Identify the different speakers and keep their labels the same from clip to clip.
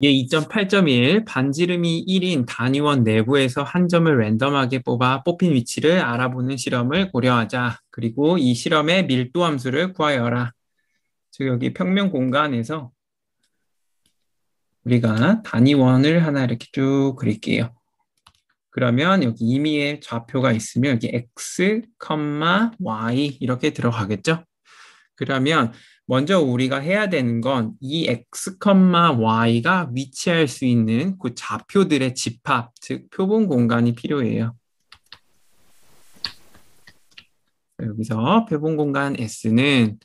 Speaker 1: 예2.8.1 반지름이 1인 단위원 내부에서 한 점을 랜덤하게 뽑아 뽑힌 위치를 알아보는 실험을 고려하자. 그리고 이 실험의 밀도 함수를 구하여라. 즉 여기 평면 공간에서 우리가 단위원을 하나 이렇게 쭉 그릴게요. 그러면 여기 임의의 좌표가 있으면 여기 x, y 이렇게 들어가겠죠? 그러면 먼저 우리가 해야 되는 건 이 x, y가 위치할 수 있는 그 좌표들의 집합, 즉 표본 공간이 필요해요. 여기서 표본 공간 S는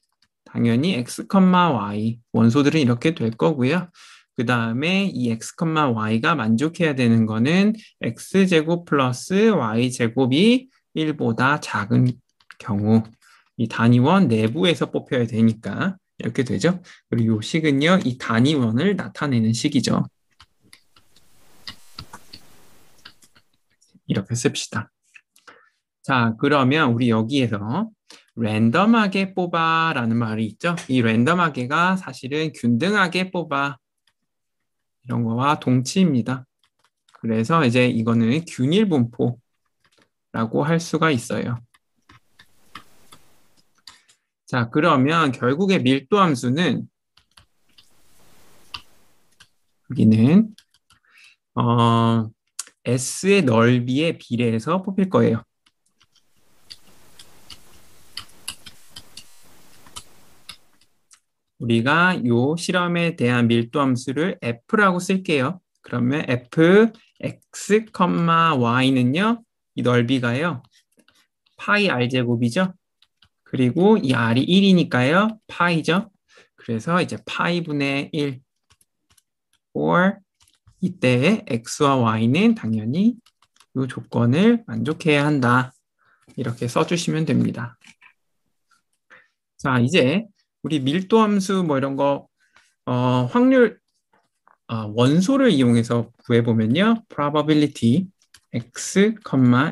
Speaker 1: 당연히 x, y 원소들은 이렇게 될 거고요. 그 다음에 이 x, y가 만족해야 되는 거는 x제곱 플러스 y제곱이 1보다 작은 경우 이 단위원 내부에서 뽑혀야 되니까 이렇게 되죠. 그리고 요 식은요, 이 단위원을 나타내는 식이죠. 이렇게 씁시다. 자, 그러면 우리 여기에서 랜덤하게 뽑아 라는 말이 있죠. 이 랜덤하게가 사실은 균등하게 뽑아 이런 거와 동치입니다. 그래서 이제 이거는 균일분포라고 할 수가 있어요. 자, 그러면 결국에 밀도 함수는 여기는 어, S의 넓이에 비례해서 뽑힐 거예요. 우리가 이 실험에 대한 밀도 함수를 F라고 쓸게요. 그러면 F, X, Y는요. 이 넓이가요. 파이 R제곱이죠. 그리고 이 r이 1이니까요. 파이죠. 그래서 이제 파이분의 1 or 이때 의 x와 y는 당연히 이 조건을 만족해야 한다. 이렇게 써주시면 됩니다. 자, 이제 우리 밀도 함수 뭐 이런 거 어, 확률 어, 원소를 이용해서 구해보면요. probability x,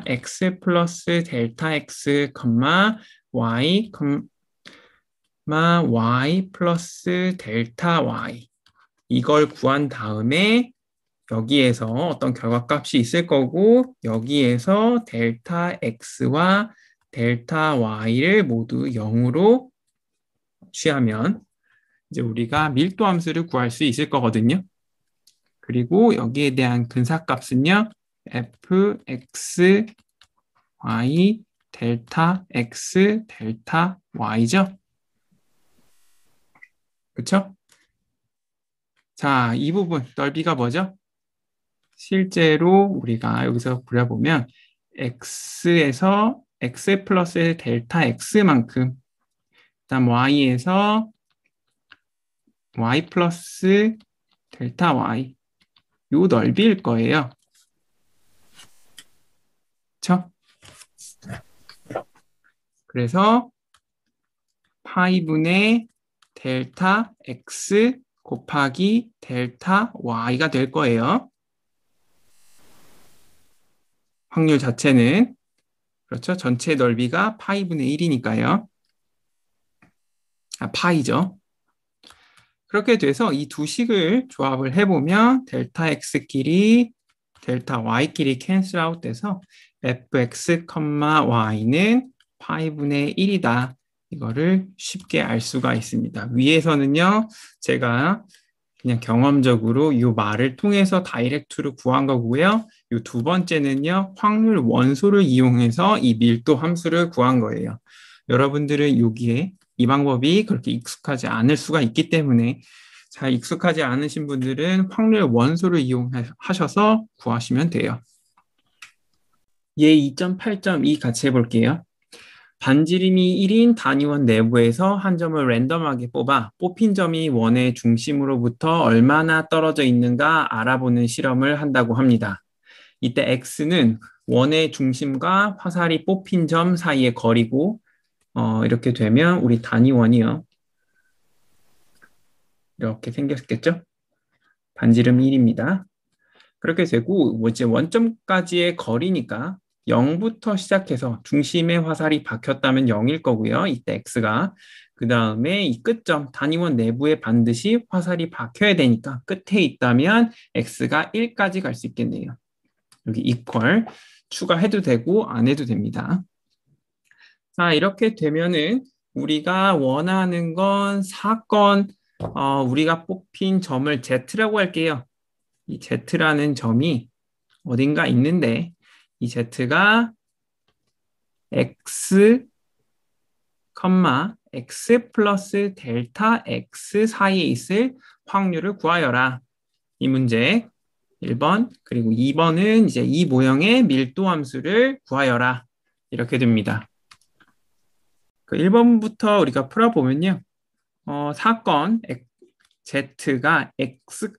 Speaker 1: x 플러스 델타 x, y, 마 y 플러스 델타 y 이걸 구한 다음에 여기에서 어떤 결과값이 있을 거고 여기에서 델타 x와 델타 y를 모두 0으로 취하면 이제 우리가 밀도 함수를 구할 수 있을 거거든요. 그리고 여기에 대한 근사값은요. f, x, y, 델타 x 델타 y죠. 그렇죠? 자, 이 부분 넓이가 뭐죠? 실제로 우리가 여기서 그려보면 x에서 x 플러스 델타 x만큼 그다음 y에서 y 플러스 델타 y 요 넓이일 거예요. 그렇죠? 그래서 파이분의 델타 x 곱하기 델타 y가 될 거예요. 확률 자체는 그렇죠. 전체 넓이가 파이분의 1이니까요. 아, 파이죠. 그렇게 돼서 이 두 식을 조합을 해보면 델타 x끼리 델타 y끼리 캔슬아웃 돼서 fx, y는 파이분의 1이다. 이거를 쉽게 알 수가 있습니다. 위에서는요, 제가 그냥 경험적으로 이 말을 통해서 다이렉트로 구한 거고요. 이 두 번째는요, 확률 원소를 이용해서 이 밀도 함수를 구한 거예요. 여러분들은 여기에 이 방법이 그렇게 익숙하지 않을 수가 있기 때문에 잘 익숙하지 않으신 분들은 확률 원소를 이용하셔서 구하시면 돼요. 예 2.8.2 같이 해볼게요. 반지름이 1인 단위원 내부에서 한 점을 랜덤하게 뽑아 뽑힌 점이 원의 중심으로부터 얼마나 떨어져 있는가 알아보는 실험을 한다고 합니다. 이때 x는 원의 중심과 화살이 뽑힌 점 사이의 거리고 어, 이렇게 되면 우리 단위원이요. 이렇게 생겼겠죠? 반지름 1입니다. 그렇게 되고 이제 원점까지의 거리니까 0부터 시작해서 중심에 화살이 박혔다면 0일 거고요. 이때 x가 그 다음에 이 끝점 단위원 내부에 반드시 화살이 박혀야 되니까 끝에 있다면 x가 1까지 갈 수 있겠네요. 여기 equal 추가해도 되고 안 해도 됩니다. 자 이렇게 되면은 우리가 원하는 건 사건 어, 우리가 뽑힌 점을 z라고 할게요. 이 z라는 점이 어딘가 있는데 이 z가 x, x 플러스 델타 x 사이에 있을 확률을 구하여라. 이 문제 1번 그리고 2번은 이제 이 모형의 밀도 함수를 구하여라. 이렇게 됩니다. 그 1번부터 우리가 풀어보면요. 어, 사건 z가 x,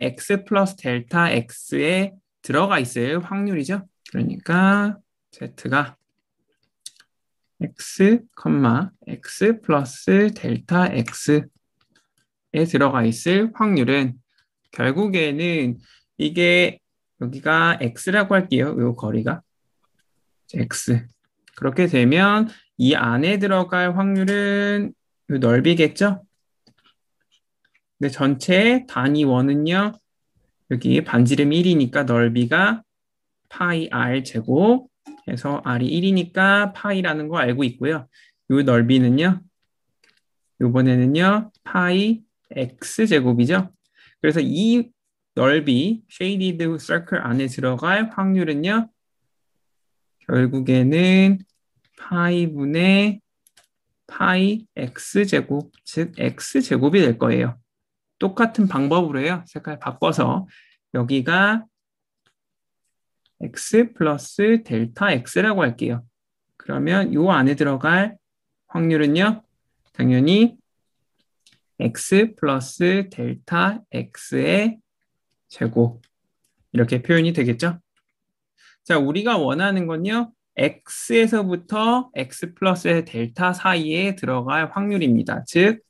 Speaker 1: x 플러스 델타 x에 들어가 있을 확률이죠. 그러니까 z가 x, x 플러스 델타 x에 들어가 있을 확률은 결국에는 이게 여기가 x라고 할게요. 요 거리가 x. 그렇게 되면 이 안에 들어갈 확률은 요 넓이겠죠? 근데 전체 단위 원은요. 여기 반지름 1이니까 넓이가 파이 r 제곱 해서 r이 1이니까 파이라는 거 알고 있고요. 이 넓이는요. 요번에는요. 파이 x 제곱이죠. 그래서 이 넓이 shaded circle 안에 들어갈 확률은요. 결국에는 파이분의 파이 x제곱, 즉 x제곱이 될 거예요. 똑같은 방법으로 해요. 색깔 바꿔서 여기가 x 플러스 델타 x라고 할게요. 그러면 요 안에 들어갈 확률은요. 당연히 x 플러스 델타 x의 제곱 이렇게 표현이 되겠죠. 자, 우리가 원하는 건요. x에서부터 x 플러스 델타 사이에 들어갈 확률입니다. 즉,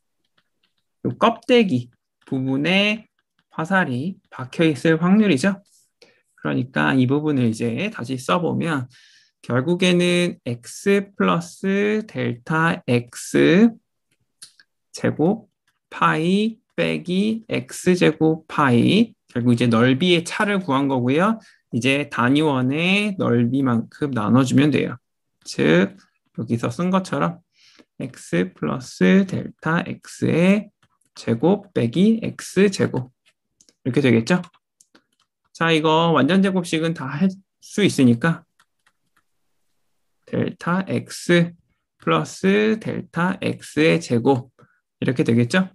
Speaker 1: 껍데기 부분에 화살이 박혀 있을 확률이죠. 그러니까 이 부분을 이제 다시 써보면 결국에는 x 플러스 델타 x 제곱 파이 빼기 x 제곱 파이 결국 이제 넓이의 차를 구한 거고요. 이제 단위원의 넓이만큼 나눠주면 돼요. 즉 여기서 쓴 것처럼 x 플러스 델타 x의 제곱 빼기 x 제곱 이렇게 되겠죠? 자, 이거 완전 제곱식은 다 할 수 있으니까 델타 x 플러스 델타 x의 제곱 이렇게 되겠죠?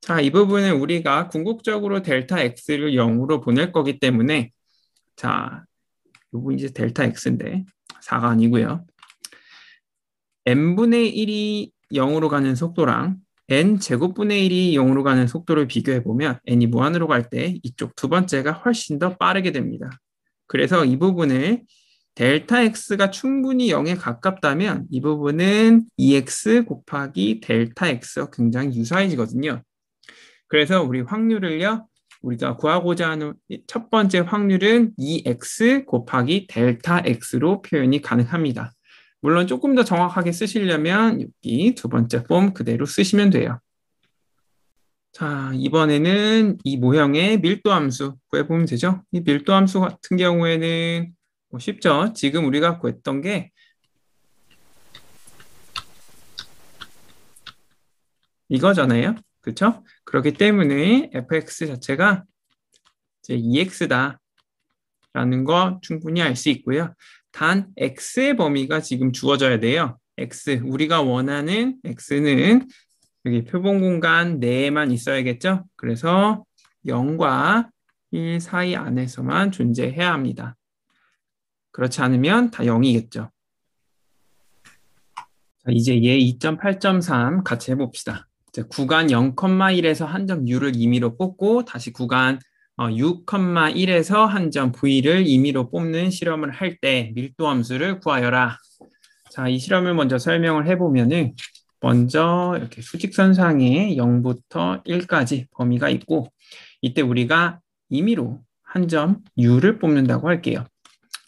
Speaker 1: 자, 이 부분은 우리가 궁극적으로 델타 x를 0으로 보낼 거기 때문에 자, 요거 이제 델타 x인데 4가 아니고요. n분의 1이 0으로 가는 속도랑 n 제곱분의 1이 0으로 가는 속도를 비교해보면 n이 무한으로 갈 때 이쪽 두 번째가 훨씬 더 빠르게 됩니다. 그래서 이 부분을 델타 x가 충분히 0에 가깝다면 이 부분은 e x 곱하기 델타 x와 굉장히 유사해지거든요. 그래서 우리 확률을요. 우리가 구하고자 하는 첫 번째 확률은 e x 곱하기 델타 x로 표현이 가능합니다. 물론 조금 더 정확하게 쓰시려면 여기 두 번째 폼 그대로 쓰시면 돼요. 자, 이번에는 이 모형의 밀도 함수 구해보면 되죠. 이 밀도 함수 같은 경우에는 뭐 쉽죠. 지금 우리가 구했던 게 이거잖아요. 그렇죠? 그렇기 때문에 fx 자체가 이제 2x다라는 e 거 충분히 알 수 있고요. 단 x의 범위가 지금 주어져야 돼요. x 우리가 원하는 x는 여기 표본 공간 내에만 있어야겠죠? 그래서 0과 1 사이 안에서만 존재해야 합니다. 그렇지 않으면 다 0이겠죠. 자, 이제 얘 2.8.3 같이 해봅시다. 이제 구간 0,1에서 한 점 u를 임의로 뽑고 다시 구간 어, 6,1에서 한 점 V를 임의로 뽑는 실험을 할 때 밀도 함수를 구하여라. 자, 이 실험을 먼저 설명을 해보면은 먼저 이렇게 수직선상에 0부터 1까지 범위가 있고 이때 우리가 임의로 한 점 U를 뽑는다고 할게요.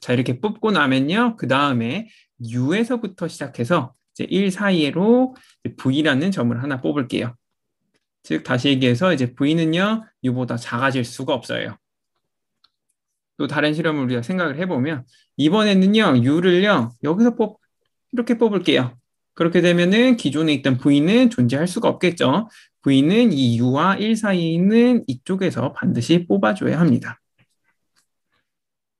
Speaker 1: 자, 이렇게 뽑고 나면요. 그 다음에 U에서부터 시작해서 이제 1 사이로 V라는 점을 하나 뽑을게요. 즉 다시 얘기해서 이제 V는요 U보다 작아질 수가 없어요. 또 다른 실험을 우리가 생각을 해보면 이번에는요 U를요 여기서 뽑 이렇게 뽑을게요. 그렇게 되면은 기존에 있던 V는 존재할 수가 없겠죠. V는 이 U와 1 사이에 있는 이쪽에서 반드시 뽑아줘야 합니다.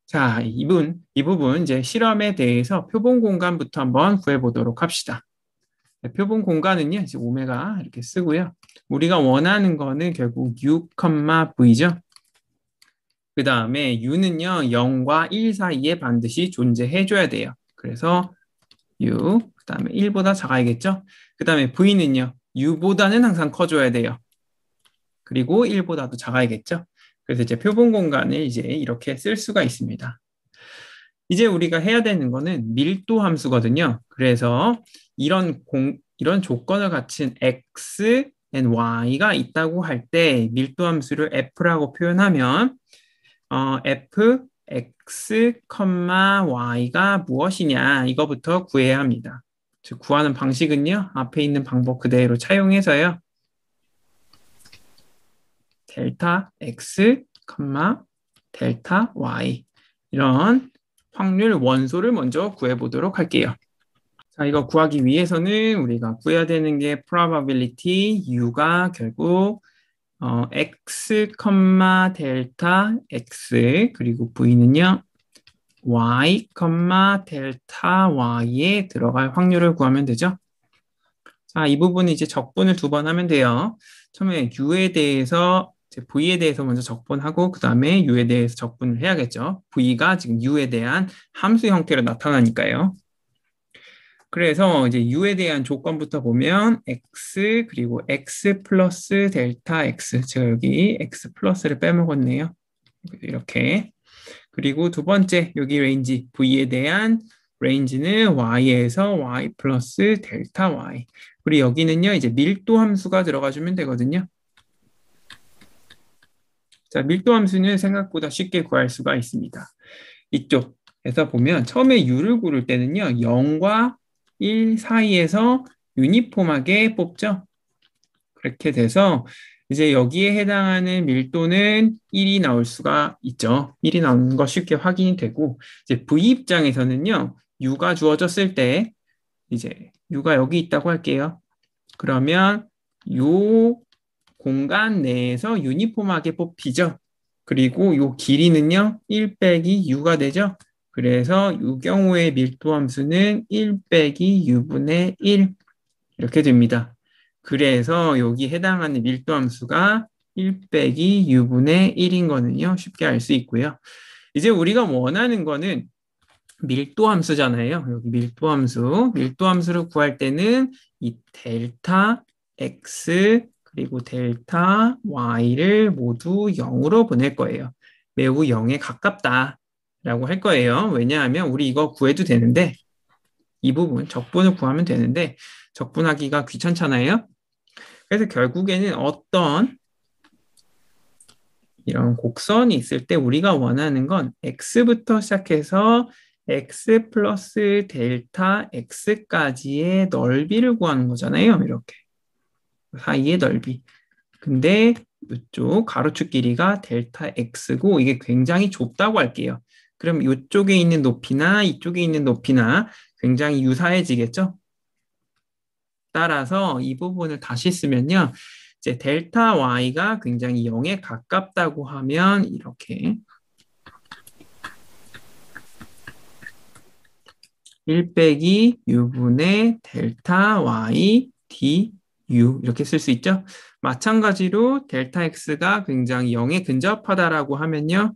Speaker 1: 자, 이분, 이 부분 이제 실험에 대해서 표본 공간부터 한번 구해보도록 합시다. 네, 표본 공간은요, 이제 오메가 이렇게 쓰고요. 우리가 원하는 거는 결국 6, v죠. 그 다음에 u는요. 0과 1 사이에 반드시 존재해줘야 돼요. 그래서 u, 그 다음에 1보다 작아야겠죠. 그 다음에 v는요. u보다는 항상 커줘야 돼요. 그리고 1보다도 작아야겠죠. 그래서 이제 표본 공간을 이제 이렇게 쓸 수가 있습니다. 이제 우리가 해야 되는 거는 밀도 함수거든요. 그래서 이런 공, 이런 조건을 갖춘 x, and y가 있다고 할 때 밀도 함수를 f라고 표현하면 어, f x, y가 무엇이냐 이거부터 구해야 합니다. 즉 구하는 방식은요. 앞에 있는 방법 그대로 차용해서요. 델타 x, 델타 y 이런 확률 원소를 먼저 구해보도록 할게요. 자, 이거 구하기 위해서는 우리가 구해야 되는 게 probability u가 결국 어, x, 델타 x 그리고 v는요 y, 델타 y에 들어갈 확률을 구하면 되죠. 자, 이 부분은 이제 적분을 두 번 하면 돼요. 처음에 u에 대해서 v에 대해서 먼저 적분하고 그 다음에 u에 대해서 적분을 해야겠죠. v가 지금 u에 대한 함수 형태로 나타나니까요. 그래서 이제 U에 대한 조건부터 보면 X 그리고 X 플러스 델타 X 제가 여기 X 플러스를 빼먹었네요. 이렇게 그리고 두 번째 여기 레인지 V에 대한 레인지는 Y에서 Y 플러스 델타 Y 그리고 여기는요 이제 밀도 함수가 들어가주면 되거든요. 자 밀도 함수는 생각보다 쉽게 구할 수가 있습니다. 이쪽에서 보면 처음에 U를 고를 때는요 0과 1 사이에서 유니폼하게 뽑죠. 그렇게 돼서 이제 여기에 해당하는 밀도는 1이 나올 수가 있죠. 1이 나오는 거 쉽게 확인이 되고 이제 V 입장에서는요. U가 주어졌을 때 이제 U가 여기 있다고 할게요. 그러면 요 공간 내에서 유니폼하게 뽑히죠. 그리고 요 길이는요. 1 빼기 U가 되죠. 그래서 이 경우의 밀도 함수는 1 빼기 u분의 1 이렇게 됩니다. 그래서 여기 해당하는 밀도 함수가 1 빼기 u분의 1인 거는요. 쉽게 알 수 있고요. 이제 우리가 원하는 거는 밀도 함수잖아요. 여기 밀도 함수. 밀도 함수를 구할 때는 이 델타 x 그리고 델타 y를 모두 0으로 보낼 거예요. 매우 0에 가깝다. 라고 할 거예요. 왜냐하면 우리 이거 구해도 되는데 이 부분 적분을 구하면 되는데 적분하기가 귀찮잖아요. 그래서 결국에는 어떤 이런 곡선이 있을 때 우리가 원하는 건 x부터 시작해서 x 플러스 델타 x까지의 넓이를 구하는 거잖아요. 이렇게 사이의 넓이. 근데 이쪽 가로축 길이가 델타 x고 이게 굉장히 좁다고 할게요. 그럼 이쪽에 있는 높이나 이쪽에 있는 높이나 굉장히 유사해지겠죠? 따라서 이 부분을 다시 쓰면요. 이제 델타 y가 굉장히 0에 가깝다고 하면 이렇게 1 빼기 유분의 델타 y du 이렇게 쓸 수 있죠. 마찬가지로 델타 x가 굉장히 0에 근접하다라고 하면요.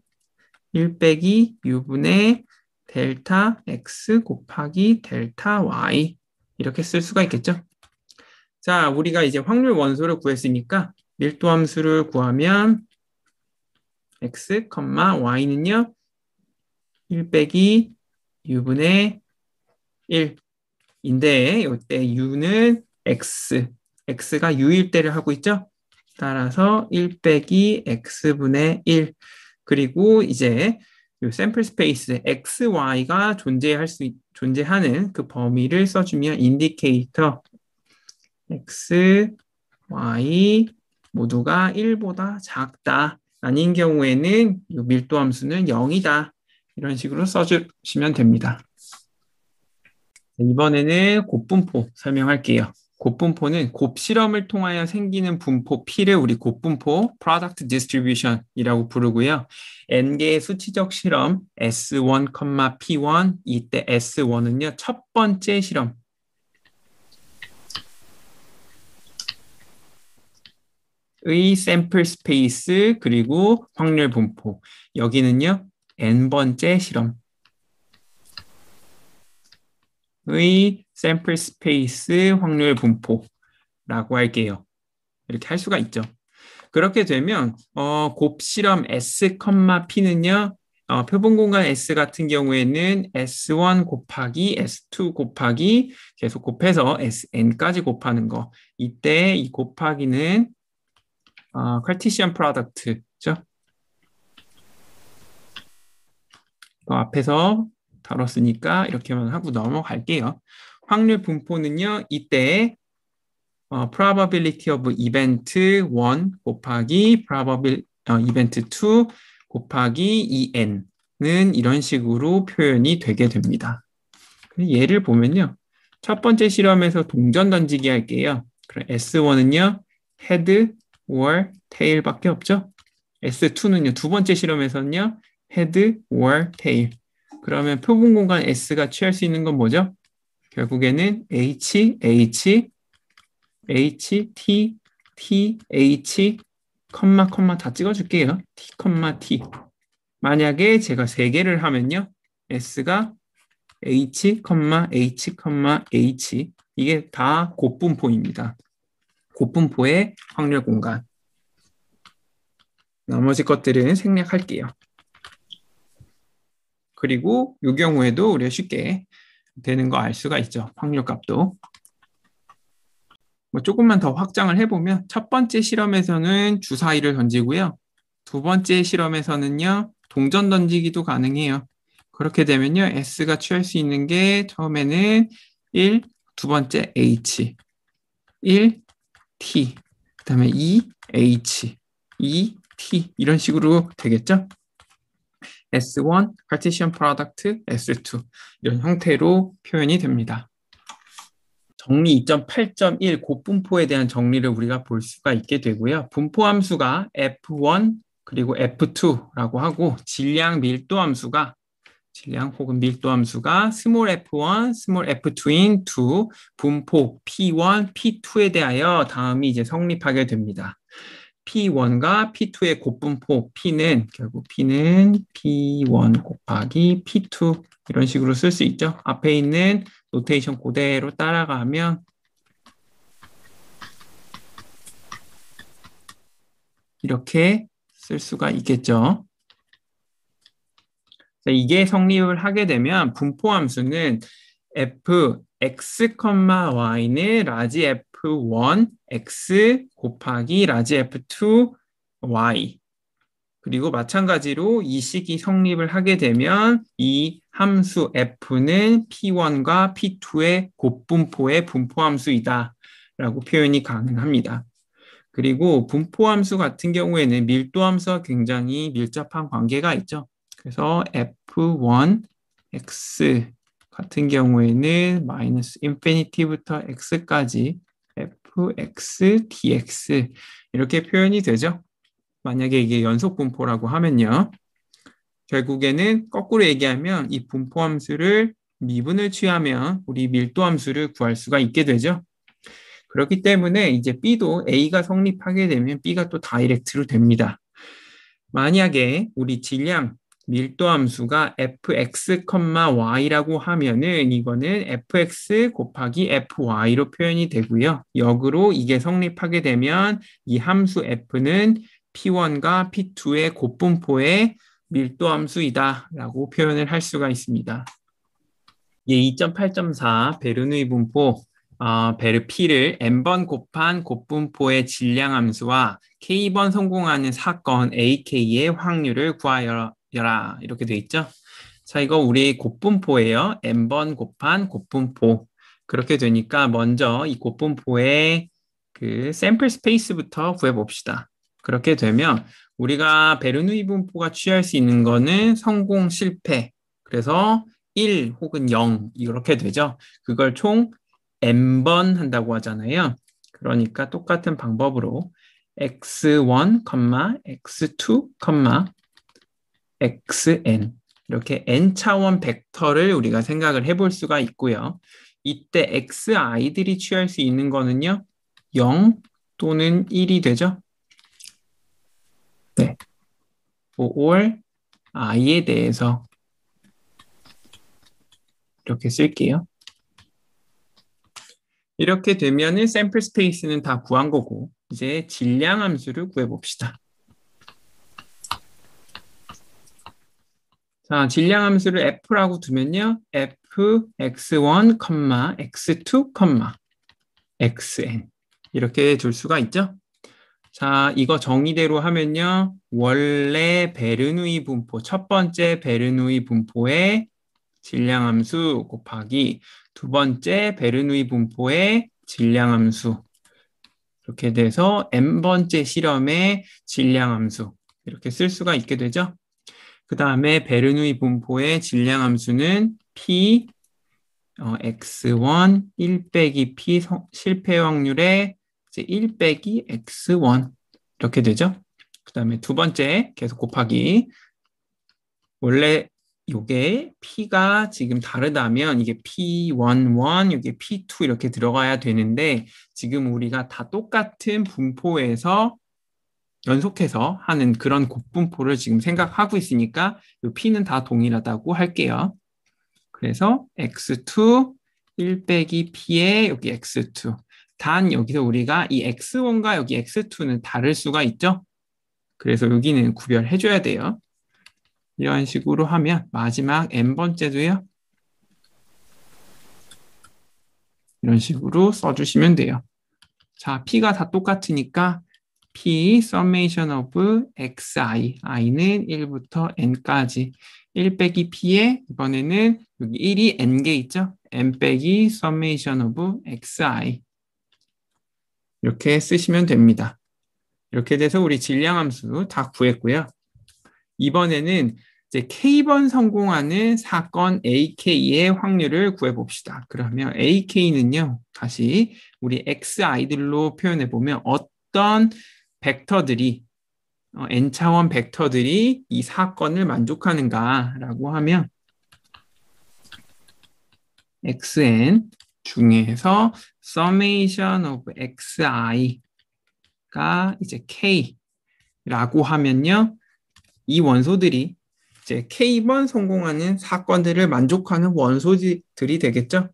Speaker 1: 1 빼기 u분의 델타 x 곱하기 델타 y 이렇게 쓸 수가 있겠죠. 자, 우리가 이제 확률 원소를 구했으니까 밀도 함수를 구하면 x, y는요. 1 빼기 u분의 1인데 이때 u는 x, x가 u일 때를 하고 있죠. 따라서 1 빼기 x분의 1 그리고 이제 이 샘플 스페이스 x, y가 존재할 수 존재하는 그 범위를 써주면 인디케이터 x, y 모두가 1보다 작다 아닌 경우에는 이 밀도 함수는 0이다 이런 식으로 써주시면 됩니다. 이번에는 곱분포 설명할게요. 곱분포는 곱실험을 통하여 생기는 분포 P를 우리 곱분포 Product Distribution이라고 부르고요. N개의 수치적 실험 S1, P1 이때 S1은요. 첫 번째 실험. 의 샘플 스페이스 그리고 확률 분포 여기는요 n 번째 실험 의 샘플 스페이스 확률 분포라고 할게요. 이렇게 할 수가 있죠. 그렇게 되면 어, 곱실험 S, P는요. 어, 표본 공간 S 같은 경우에는 S1 곱하기 S2 곱하기 계속 곱해서 SN까지 곱하는 거. 이때 이 곱하기는 어, Cartesian p r 그 앞에서 다뤘으니까 이렇게만 하고 넘어갈게요. 확률 분포는요. 이때 어, probability of event 1 곱하기 probability 어, event 2 곱하기 e n 은 이런 식으로 표현이 되게 됩니다. 예를 보면요. 첫 번째 실험에서 동전 던지기 할게요. 그럼 S1은요. head or tail밖에 없죠. S2는요. 두 번째 실험에서는요. head or tail. 그러면 표본 공간 S가 취할 수 있는 건 뭐죠? 결국에는 H, H, H, T, T, H, 컴마, 컴마 다 찍어줄게요. T, 컴마, T. 만약에 제가 세 개를 하면요. S가 H, 컴마, H, 컴마, H. 이게 다 곱분포입니다. 곱분포의 확률 공간. 나머지 것들은 생략할게요. 그리고 이 경우에도 우리가 쉽게 되는 거 알 수가 있죠. 확률 값도. 뭐 조금만 더 확장을 해보면 첫 번째 실험에서는 주사위를 던지고요. 두 번째 실험에서는요. 동전 던지기도 가능해요. 그렇게 되면요. S가 취할 수 있는 게 처음에는 1, 두 번째 H, 1, T, 그 다음에 E, H, E, T 이런 식으로 되겠죠? S1 partition product S2 이런 형태로 표현이 됩니다. 정리 2.8.1 고분포에 대한 정리를 우리가 볼 수가 있게 되고요. 분포 함수가 F1 그리고 F2라고 하고 질량 밀도 함수가 질량 혹은 밀도 함수가 small f1, small f2인 두 분포 p1, p2에 대하여 다음이 이제 성립하게 됩니다. P1과 P2의 곱분포 P는 결국 P는 P1 곱하기 P2 이런 식으로 쓸 수 있죠. 앞에 있는 노테이션 그대로 따라가면 이렇게 쓸 수가 있겠죠. 자, 이게 성립을 하게 되면 분포함수는 f x, y는 라지 f f1 x 곱하기 라지 f2 y 그리고 마찬가지로 이 식이 성립을 하게 되면 이 함수 f는 p1과 p2의 곱분포의 분포함수이다 라고 표현이 가능합니다. 그리고 분포함수 같은 경우에는 밀도함수와 굉장히 밀접한 관계가 있죠. 그래서 f1x 같은 경우에는 마이너스 인피니티부터 x까지 fx dx 이렇게 표현이 되죠. 만약에 이게 연속 분포라고 하면요. 결국에는 거꾸로 얘기하면 이 분포 함수를 미분을 취하면 우리 밀도 함수를 구할 수가 있게 되죠. 그렇기 때문에 이제 B도 A가 성립하게 되면 B가 또 다이렉트로 됩니다. 만약에 우리 질량 밀도 함수가 fx,y라고 하면은 이거는 fx 곱하기 fy로 표현이 되고요. 역으로 이게 성립하게 되면 이 함수 f는 p1과 p2의 곱분포의 밀도 함수이다라고 표현을 할 수가 있습니다. 예, 2.8.4 베르누이 분포 어, 베르피를 n번 곱한 곱분포의 질량함수와 k번 성공하는 사건 AK의 확률을 구하여 여라 이렇게 돼 있죠. 자 이거 우리 곱분포예요. n번 곱한 곱분포 그렇게 되니까 먼저 이 곱분포의 그 샘플 스페이스부터 구해봅시다. 그렇게 되면 우리가 베르누이 분포가 취할 수 있는 거는 성공, 실패. 그래서 1 혹은 0 이렇게 되죠. 그걸 총 n번 한다고 하잖아요. 그러니까 똑같은 방법으로 x1, x2, xn 이렇게 n 차원 벡터를 우리가 생각을 해볼 수가 있고요. 이때 xi들이 취할 수 있는 거는요. 0 또는 1이 되죠. 네. or i에 대해서 이렇게 쓸게요. 이렇게 되면은 샘플 스페이스는 다 구한 거고 이제 질량 함수를 구해 봅시다. 자, 질량 함수를 f라고 두면요. f x1, x2, xn 이렇게 둘 수가 있죠. 자, 이거 정의대로 하면요. 원래 베르누이 분포, 첫 번째 베르누이 분포의 질량함수 곱하기 두 번째 베르누이 분포의 질량함수 이렇게 돼서 n번째 실험의 질량함수 이렇게 쓸 수가 있게 되죠. 그 다음에 베르누이 분포의 질량 함수는 P 어, X1 1 빼기 P 성, 실패 확률에 이제 1 빼기 X1 이렇게 되죠. 그 다음에 두 번째 계속 곱하기 원래 요게 P가 지금 다르다면 이게 P11, 이게 P2 이렇게 들어가야 되는데 지금 우리가 다 똑같은 분포에서 연속해서 하는 그런 곡분포를 지금 생각하고 있으니까 이 P는 다 동일하다고 할게요. 그래서 X2 1 빼기 P에 여기 X2 단 여기서 우리가 이 X1과 여기 X2는 다를 수가 있죠. 그래서 여기는 구별해줘야 돼요. 이런 식으로 하면 마지막 n번째도요. 이런 식으로 써주시면 돼요. 자, P가 다 똑같으니까 P summation of xi, i는 1부터 n까지 1 빼기 P에 이번에는 여기 1이 n개 있죠? n 빼기 summation of xi 이렇게 쓰시면 됩니다. 이렇게 돼서 우리 질량함수 다 구했고요. 이번에는 이제 K번 성공하는 사건 AK의 확률을 구해봅시다. 그러면 AK는요, 다시 우리 X아이들로 표현해보면 어떤 벡터들이 어, n 차원 벡터들이 이 사건을 만족하는가라고 하면 xn 중에서 summation of xi가 이제 k라고 하면요. 이 원소들이 이제 k번 성공하는 사건들을 만족하는 원소들이 되겠죠.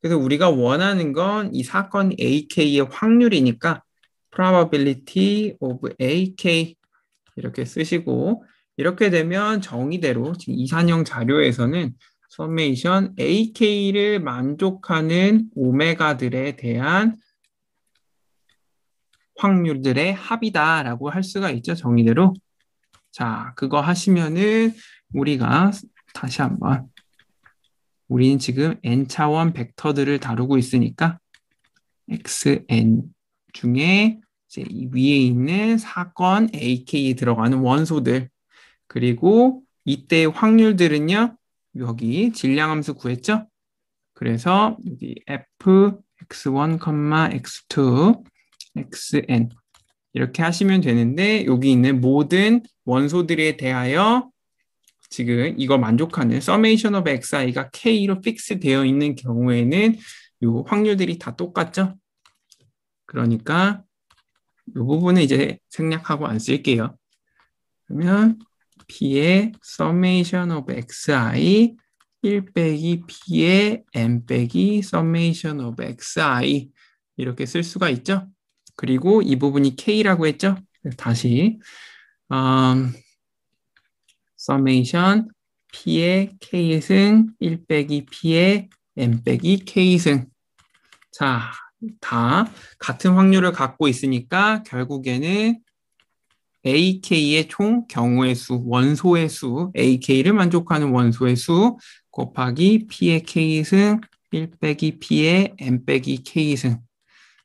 Speaker 1: 그래서 우리가 원하는 건 이 사건 ak의 확률이니까 probability of AK 이렇게 쓰시고 이렇게 되면 정의대로 지금 이산형 자료에서는 summation AK를 만족하는 오메가들에 대한 확률들의 합이다라고 할 수가 있죠. 정의대로. 자, 그거 하시면은 우리가 다시 한번 우리는 지금 n차원 벡터들을 다루고 있으니까 xn 중에 이제 이 위에 있는 사건 AK에 들어가는 원소들 그리고 이때 확률들은요. 여기 질량함수 구했죠? 그래서 여기 f x1, x2, xn 이렇게 하시면 되는데 여기 있는 모든 원소들에 대하여 지금 이거 만족하는 summation of xi가 k로 픽스 되어 있는 경우에는 요 확률들이 다 똑같죠? 그러니까 이 부분은 이제 생략하고 안 쓸게요. 그러면 P의 summation of xi 1 빼기 P의 n 빼기 summation of xi 이렇게 쓸 수가 있죠. 그리고 이 부분이 k라고 했죠. 다시 um, summation P의 k승 1 빼기 P의 n 빼기 k승 자다 같은 확률을 갖고 있으니까 결국에는 AK의 총 경우의 수, 원소의 수, AK를 만족하는 원소의 수 곱하기 P의 K승 1 빼기 P의 N 빼기 K승.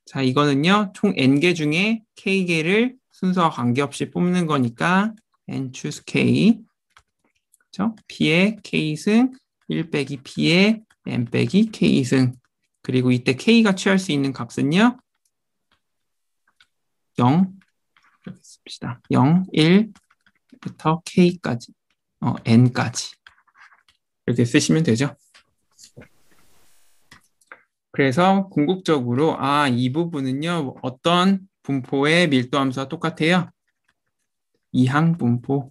Speaker 1: 자, 이거는요, 총 N개 중에 K개를 순서와 관계없이 뽑는 거니까 N choose K. 그죠? P의 K승 1 빼기 P의 N 빼기 K승. 그리고 이때 K가 취할 수 있는 값은요. 0, 이렇게 씁시다. 0, 1부터 K까지, 어, N까지 이렇게 쓰시면 되죠. 그래서 궁극적으로 아, 이 부분은요. 어떤 분포의 밀도 함수와 똑같아요. 이항 분포.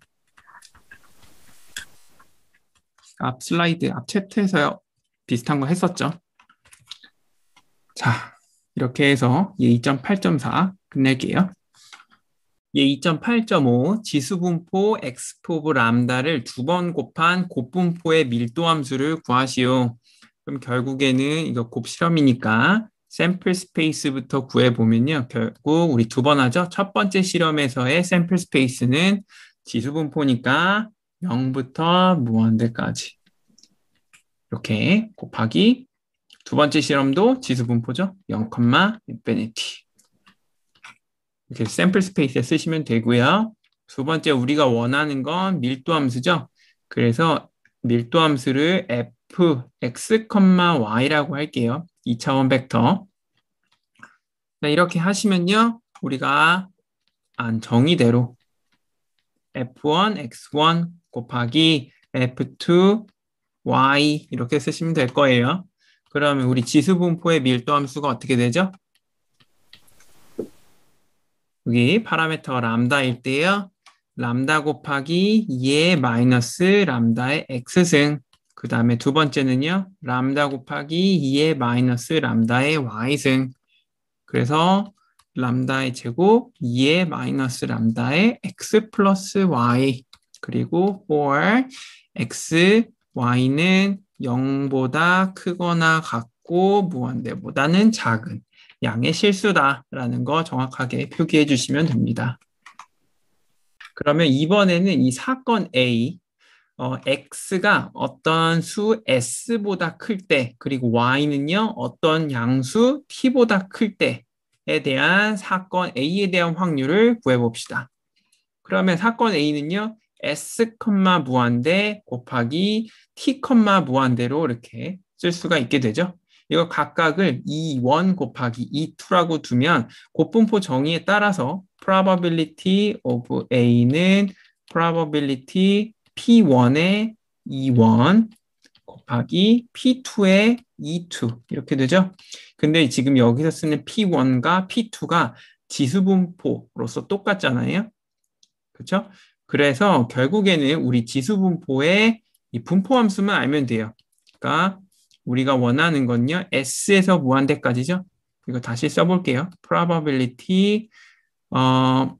Speaker 1: 앞 슬라이드, 앞 챕터에서 비슷한 거 했었죠. 자, 이렇게 해서 예2.8.4 끝낼게요. 예2.8.5 지수분포 엑스포브 람다를 두 번 곱한 곱분포의 밀도 함수를 구하시오. 그럼 결국에는 이거 곱실험이니까 샘플 스페이스부터 구해보면요. 결국 우리 두 번 하죠. 첫 번째 실험에서의 샘플 스페이스는 지수분포니까 0부터 무한대까지 이렇게 곱하기 두 번째 실험도 지수 분포죠. 0, 인피니티. 이렇게 샘플 스페이스에 쓰시면 되고요. 두 번째 우리가 원하는 건 밀도 함수죠. 그래서 밀도 함수를 fx, y라고 할게요. 2차원 벡터. 이렇게 하시면요. 우리가 안 정의대로 f1, x1 곱하기 f2, y 이렇게 쓰시면 될 거예요. 그러면 우리 지수분포의 밀도함수가 어떻게 되죠? 여기 파라메터가 람다일 때요. 람다 곱하기 2 마이너스 람다의 x승. 그 다음에 두 번째는요. 람다 곱하기 2 마이너스 람다의 y승. 그래서 람다의 제곱 2 마이너스 람다의 x 플러스 y. 그리고 for x, y는 0보다 크거나 같고 무한대보다는 작은 양의 실수다라는 거 정확하게 표기해 주시면 됩니다. 그러면 이번에는 이 사건 A, 어, X가 어떤 수 S보다 클 때, 그리고 Y는요, 어떤 양수 T보다 클 때에 대한 사건 A에 대한 확률을 구해 봅시다. 그러면 사건 A는요, s, 무한대 곱하기 t, 무한대로 이렇게 쓸 수가 있게 되죠. 이거 각각을 E1 곱하기 E2라고 두면 곱분포 정의에 따라서 probability of A는 probability P1의 E1 곱하기 P2의 E2 이렇게 되죠. 근데 지금 여기서 쓰는 P1과 P2가 지수분포로서 똑같잖아요. 그렇죠? 그래서 결국에는 우리 지수 분포의 이 분포 함수만 알면 돼요. 그러니까 우리가 원하는 건요. S에서 무한대까지죠. 이거 다시 써볼게요. probability 어,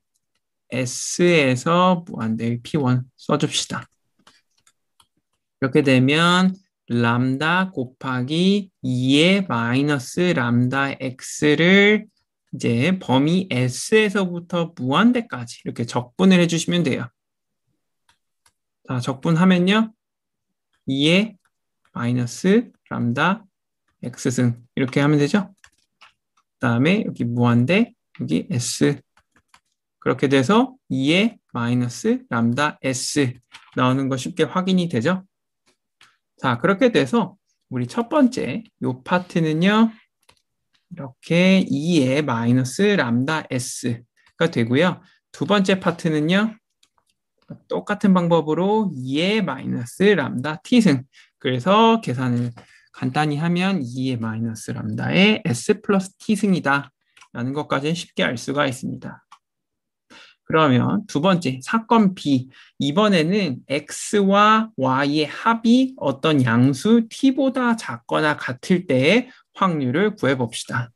Speaker 1: S에서 무한대 P1 써줍시다. 이렇게 되면 람다 곱하기 2의 마이너스 람다 x를 이제 범위 S에서부터 무한대까지 이렇게 적분을 해주시면 돼요. 자, 아, 적분하면요. 2에 마이너스 람다 x승 이렇게 하면 되죠. 그다음에 여기 무한대 여기 s 그렇게 돼서 2에 마이너스 람다 s 나오는 거 쉽게 확인이 되죠. 자, 그렇게 돼서 우리 첫 번째 요 파트는요. 이렇게 2에 마이너스 람다 s가 되고요. 두 번째 파트는요. 똑같은 방법으로 2의 마이너스 람다 t승. 그래서 계산을 간단히 하면 2의 마이너스 람다의 s 플러스 t승이다. 라는 것까지 는 쉽게 알 수가 있습니다. 그러면 두 번째 사건 B 이번에는 x와 y의 합이 어떤 양수 t보다 작거나 같을 때의 확률을 구해 봅시다.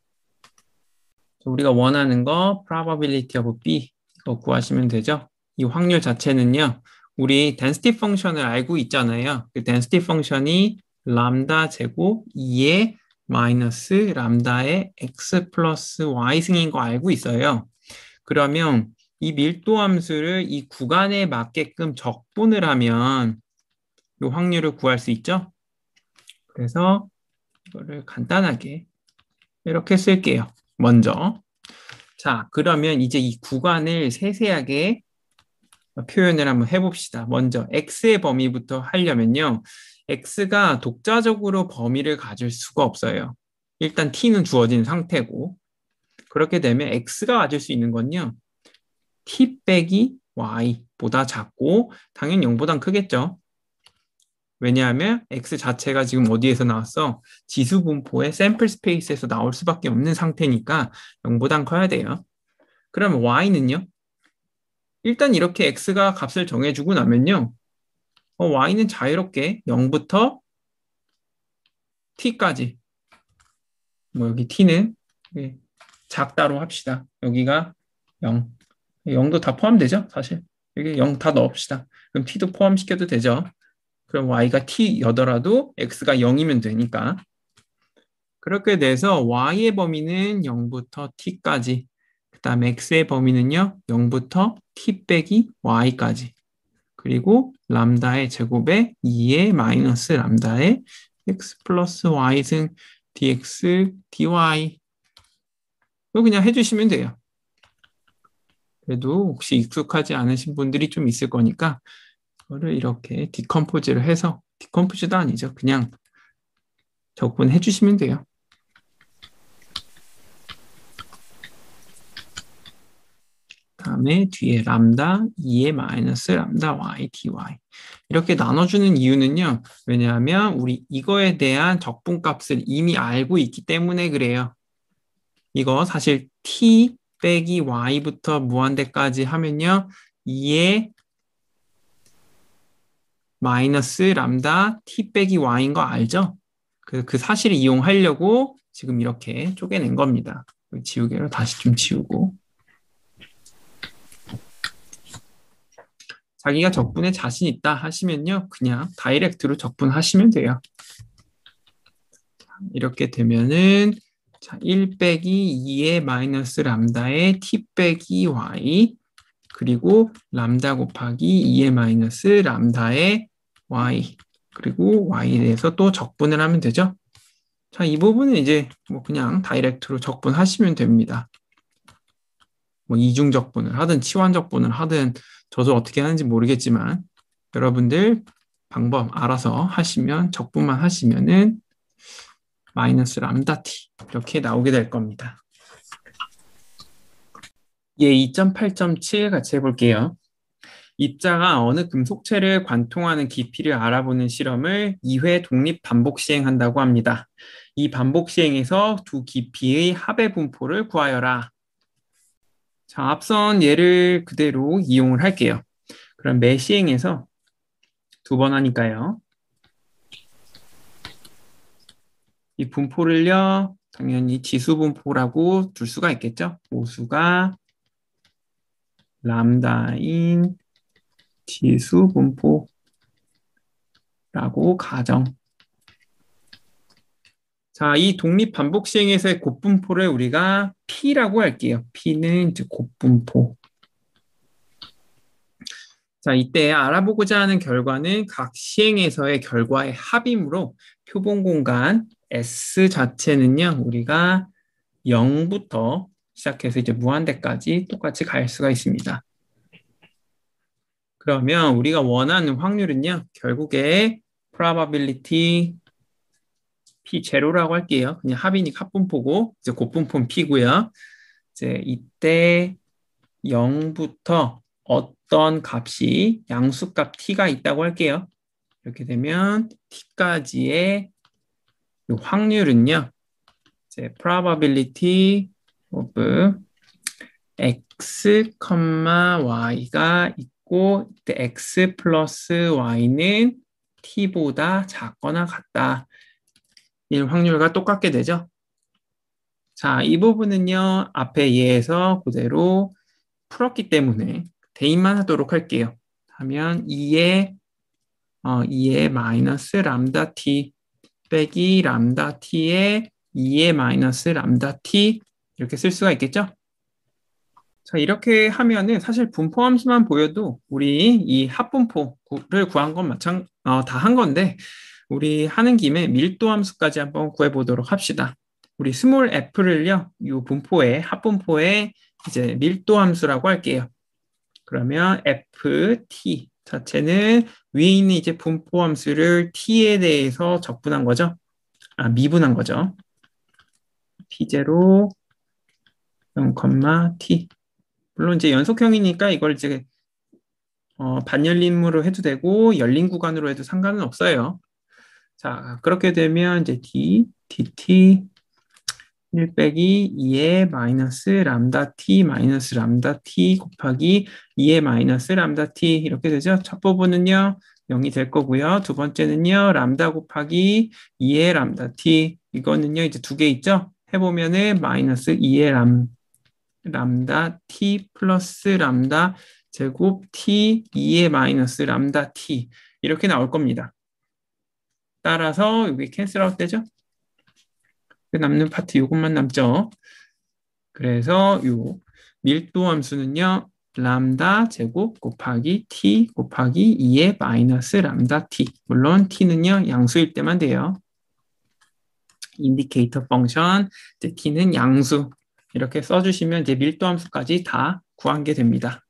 Speaker 1: 우리가 원하는 거 probability of b 이거 구하시면 되죠. 이 확률 자체는요. 우리 덴스티 펑션을 알고 있잖아요. 그 덴스티 펑션이 람다 제곱 2의 마이너스 람다의 x 플러스 y 승인 거 알고 있어요. 그러면 이 밀도 함수를 이 구간에 맞게끔 적분을 하면 이 확률을 구할 수 있죠. 그래서 이거를 간단하게 이렇게 쓸게요. 먼저. 자, 그러면 이제 이 구간을 세세하게 표현을 한번 해봅시다. 먼저 x의 범위부터 하려면요. x가 독자적으로 범위를 가질 수가 없어요. 일단 t는 주어진 상태고 그렇게 되면 x가 가질 수 있는 건요. t 빼기 y보다 작고 당연히 0보단 크겠죠. 왜냐하면 x 자체가 지금 어디에서 나왔어? 지수 분포의 샘플 스페이스에서 나올 수밖에 없는 상태니까 0보단 커야 돼요. 그럼 y는요? 일단 이렇게 x가 값을 정해주고 나면요. 어, y는 자유롭게 0부터 t까지 뭐 여기 t는 작다로 합시다. 여기가 0. 0도 다 포함되죠? 사실. 여기 0 다 넣읍시다. 그럼 t도 포함시켜도 되죠? 그럼 y가 t여더라도 x가 0이면 되니까. 그렇게 돼서 y의 범위는 0부터 t까지 그다음 x의 범위는요. 0부터 t 빼기 y까지. 그리고 람다의 제곱에 2의 마이너스 람다의 x 플러스 y 등 dx dy 이거 그냥 해주시면 돼요. 그래도 혹시 익숙하지 않으신 분들이 좀 있을 거니까 이거를 이렇게 디컴포즈를 해서 디컴포즈도 아니죠. 그냥 적분해 주시면 돼요. 다음에 뒤에 람다 2에 마이너스 람다 y dy 이렇게 나눠주는 이유는요. 왜냐하면 우리 이거에 대한 적분값을 이미 알고 있기 때문에 그래요. 이거 사실 t 빼기 y부터 무한대까지 하면요. 2에 마이너스 람다 t 빼기 y인 거 알죠? 그그 그 사실을 이용하려고 지금 이렇게 쪼개낸 겁니다. 지우개로 다시 좀 지우고 자기가 적분에 자신 있다 하시면요. 그냥 다이렉트로 적분하시면 돼요. 이렇게 되면은 자, 1 빼기 2의 마이너스 람다의 t 빼기 y 그리고 람다 곱하기 2의 마이너스 람다의 y 그리고 y에 대해서 또 적분을 하면 되죠. 자, 이 부분은 이제 뭐 그냥 다이렉트로 적분하시면 됩니다. 뭐 이중 적분을 하든 치환 적분을 하든 저도 어떻게 하는지 모르겠지만 여러분들 방법 알아서 하시면 적분만 하시면은 마이너스 람다 t 이렇게 나오게 될 겁니다. 예, 2.8.7 같이 해볼게요. 입자가 어느 금속체를 관통하는 깊이를 알아보는 실험을 2회 독립 반복 시행한다고 합니다. 이 반복 시행에서 두 깊이의 합의 분포를 구하여라. 자, 앞선 예를 그대로 이용을 할게요. 그럼 매 시행에서 두 번 하니까요. 이 분포를요, 당연히 지수 분포라고 둘 수가 있겠죠. 오수가 람다인 지수 분포라고 가정 자, 이 독립 반복 시행에서의 곱분포를 우리가 P라고 할게요. P는 이제 곱분포. 자, 이때 알아보고자 하는 결과는 각 시행에서의 결과의 합이므로 표본 공간 S 자체는요, 우리가 0부터 시작해서 이제 무한대까지 똑같이 갈 수가 있습니다. 그러면 우리가 원하는 확률은요, 결국에 probability p 제로라고 할게요. 그냥 합이니까 합분포고 이제 곱분포는 p고요. 이제 이때 0부터 어떤 값이 양수값 t가 있다고 할게요. 이렇게 되면 t까지의 확률은요. 이제 probability of x, y가 있고 이때 x 플러스 y는 t보다 작거나 같다. 일 확률과 똑같게 되죠. 자, 이 부분은요. 앞에 예에서 그대로 풀었기 때문에 대입만 하도록 할게요. 하면 2의 어, 2의 마이너스 람다 t 빼기 람다 t의 2의 마이너스 람다 t 이렇게 쓸 수가 있겠죠? 자, 이렇게 하면은 사실 분포함수만 보여도 우리 이 합분포를 구한 건 마찬, 어, 다 한 건데, 우리 하는 김에 밀도 함수까지 한번 구해보도록 합시다. 우리 스몰 f를요, 이 분포에, 합분포에 이제 밀도 함수라고 할게요. 그러면 ft 자체는 위에 있는 이제 분포 함수를 t에 대해서 적분한 거죠. 아, 미분한 거죠. t0, 0,t. 물론 이제 연속형이니까 이걸 이제 어, 반열림으로 해도 되고 열린 구간으로 해도 상관은 없어요. 자, 그렇게 되면 이제 d, dt 1 빼기 2의 마이너스 람다 t 마이너스 람다 t 곱하기 2의 마이너스 람다 t 이렇게 되죠. 첫 부분은요. 0이 될 거고요. 두 번째는요. 람다 곱하기 2의 람다 t 이거는요. 이제 두 개 있죠. 해보면은 마이너스 2의 람, 람다 t 플러스 람다 제곱 t 2의 마이너스 람다 t 이렇게 나올 겁니다. 따라서 여기 캔슬아웃 되죠? 그 남는 파트 요것만 남죠. 그래서 요 밀도 함수는요. 람다 제곱 곱하기 t 곱하기 2의 마이너스 람다 t 물론 t는요 양수일 때만 돼요. 인디케이터 펑션 t는 양수 이렇게 써주시면 이제 밀도 함수까지 다 구한 게 됩니다.